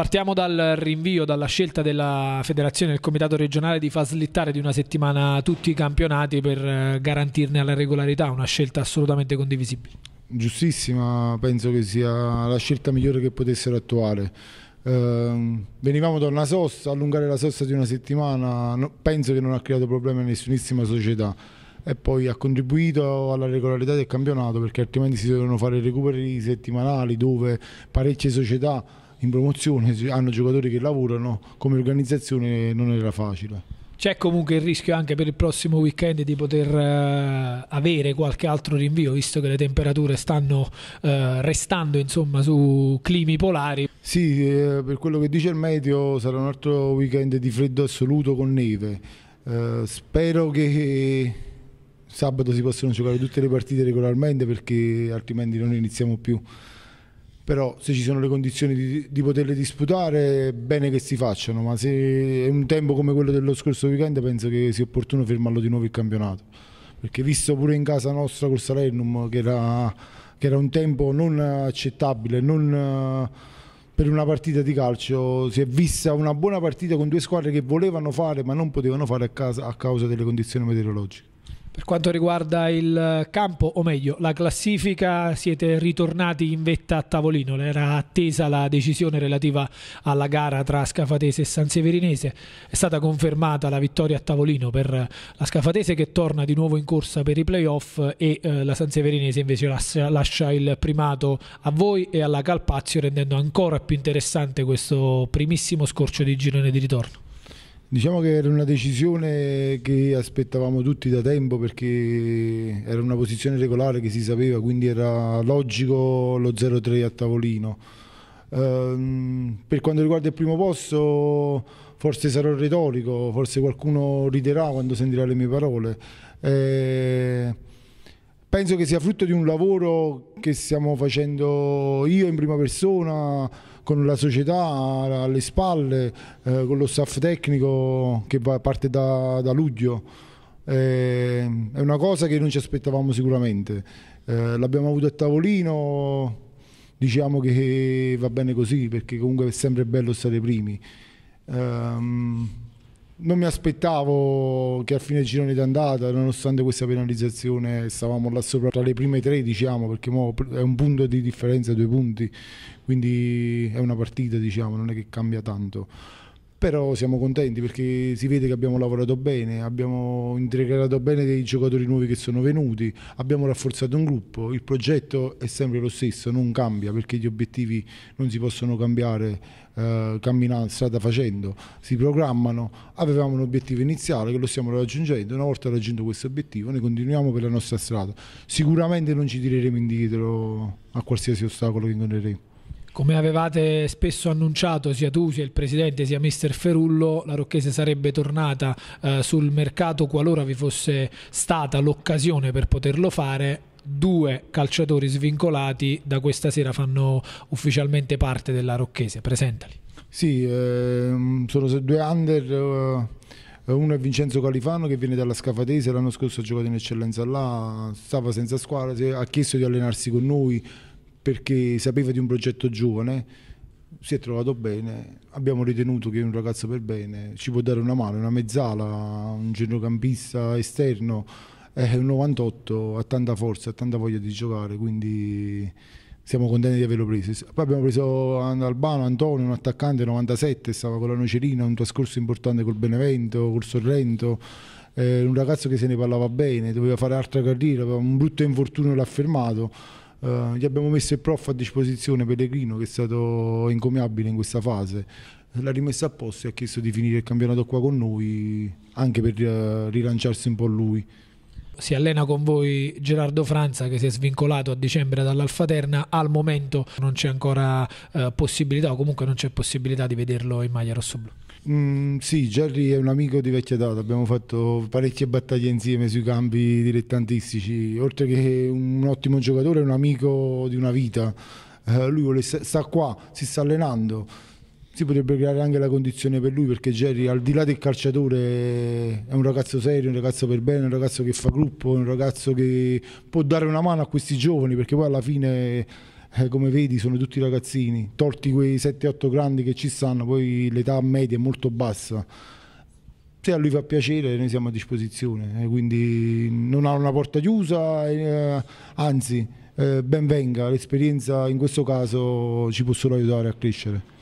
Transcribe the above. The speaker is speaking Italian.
Partiamo dal rinvio, dalla scelta della federazione e del comitato regionale di far slittare di una settimana tutti i campionati per eh, garantirne la regolarità, una scelta assolutamente condivisibile. Giustissima, penso che sia la scelta migliore che potessero attuare. Eh, venivamo da una sosta, allungare la sosta di una settimana no, penso che non ha creato problemi a nessunissima società e poi ha contribuito alla regolarità del campionato perché altrimenti si dovevano fare recuperi settimanali dove parecchie società in promozione, hanno giocatori che lavorano, come organizzazione non era facile. C'è comunque il rischio anche per il prossimo weekend di poter eh, avere qualche altro rinvio, visto che le temperature stanno eh, restando insomma, su climi polari. Sì, eh, per quello che dice il meteo sarà un altro weekend di freddo assoluto con neve. Eh, spero che sabato si possano giocare tutte le partite regolarmente perché altrimenti non iniziamo più però se ci sono le condizioni di, di poterle disputare bene che si facciano, ma se è un tempo come quello dello scorso weekend penso che sia opportuno fermarlo di nuovo il campionato, perché visto pure in casa nostra col Salernum che era, che era un tempo non accettabile, non, eh, per una partita di calcio si è vista una buona partita con due squadre che volevano fare ma non potevano fare a, casa, a causa delle condizioni meteorologiche. Per quanto riguarda il campo, o meglio la classifica, siete ritornati in vetta a tavolino. Era attesa la decisione relativa alla gara tra Scafatese e San Severinese. È stata confermata la vittoria a tavolino per la Scafatese che torna di nuovo in corsa per i playoff e eh, la San Severinese invece lascia, lascia, il primato a voi e alla Calpazio rendendo ancora più interessante questo primissimo scorcio di girone di ritorno. Diciamo che era una decisione che aspettavamo tutti da tempo perché era una posizione regolare che si sapeva, quindi era logico lo 0-3 a tavolino. Ehm, per quanto riguarda il primo posto, forse sarò retorico, forse qualcuno riderà quando sentirà le mie parole. Ehm, penso che sia frutto di un lavoro che stiamo facendo io in prima persona con la società alle spalle, eh, con lo staff tecnico che parte da, da luglio. Eh, è una cosa che non ci aspettavamo sicuramente. Eh, l'abbiamo avuto a tavolino, diciamo che va bene così perché comunque è sempre bello stare primi. Um, non mi aspettavo che a fine girone d'andata, nonostante questa penalizzazione, stavamo là sopra tra le prime tre, diciamo, perché è un punto di differenza, due punti, quindi è una partita, diciamo, non è che cambia tanto però siamo contenti perché si vede che abbiamo lavorato bene, abbiamo integrato bene dei giocatori nuovi che sono venuti, abbiamo rafforzato un gruppo, il progetto è sempre lo stesso, non cambia perché gli obiettivi non si possono cambiare eh, camminando, strada facendo, si programmano, avevamo un obiettivo iniziale che lo stiamo raggiungendo, una volta raggiunto questo obiettivo ne continuiamo per la nostra strada, sicuramente non ci tireremo indietro a qualsiasi ostacolo che incontreremo. Come avevate spesso annunciato sia tu sia il presidente sia mister Ferullo, la Rocchese sarebbe tornata eh, sul mercato qualora vi fosse stata l'occasione per poterlo fare. Due calciatori svincolati da questa sera fanno ufficialmente parte della Rocchese. Presentali. Sì, eh, sono due under. Eh... Uno è Vincenzo Califano che viene dalla Scafatese, l'anno scorso ha giocato in eccellenza là, stava senza squadra, ha chiesto di allenarsi con noi, perché sapeva di un progetto giovane, si è trovato bene, abbiamo ritenuto che è un ragazzo per bene, ci può dare una mano, una mezzala, un centrocampista esterno, è eh, un 98, ha tanta forza, ha tanta voglia di giocare, quindi siamo contenti di averlo preso. Poi abbiamo preso Albano, Antonio, un attaccante 97, stava con la Nocerina, un trascorso importante col Benevento, col Sorrento, eh, un ragazzo che se ne parlava bene, doveva fare altra carriera, un brutto infortunio l'ha fermato eh, gli abbiamo messo il prof a disposizione Pellegrino che è stato incomiabile in questa fase l'ha rimessa a posto e ha chiesto di finire il campionato qua con noi anche per eh, rilanciarsi un po' lui si allena con voi Gerardo Franza che si è svincolato a dicembre dall'Alfaterna, al momento non c'è ancora uh, possibilità o comunque non c'è possibilità di vederlo in maglia rossoblù. Mm, sì, Jerry è un amico di vecchia data, abbiamo fatto parecchie battaglie insieme sui campi dilettantistici, oltre che un ottimo giocatore, un amico di una vita. Eh, lui vuole, sta qua, si sta allenando, si potrebbe creare anche la condizione per lui perché Jerry al di là del calciatore è un ragazzo serio, un ragazzo per bene, un ragazzo che fa gruppo, un ragazzo che può dare una mano a questi giovani perché poi alla fine eh, come vedi sono tutti ragazzini, tolti quei 7-8 grandi che ci stanno, poi l'età media è molto bassa. Se a lui fa piacere noi siamo a disposizione, eh, quindi non ha una porta chiusa, eh, anzi eh, ben venga, l'esperienza in questo caso ci può solo aiutare a crescere.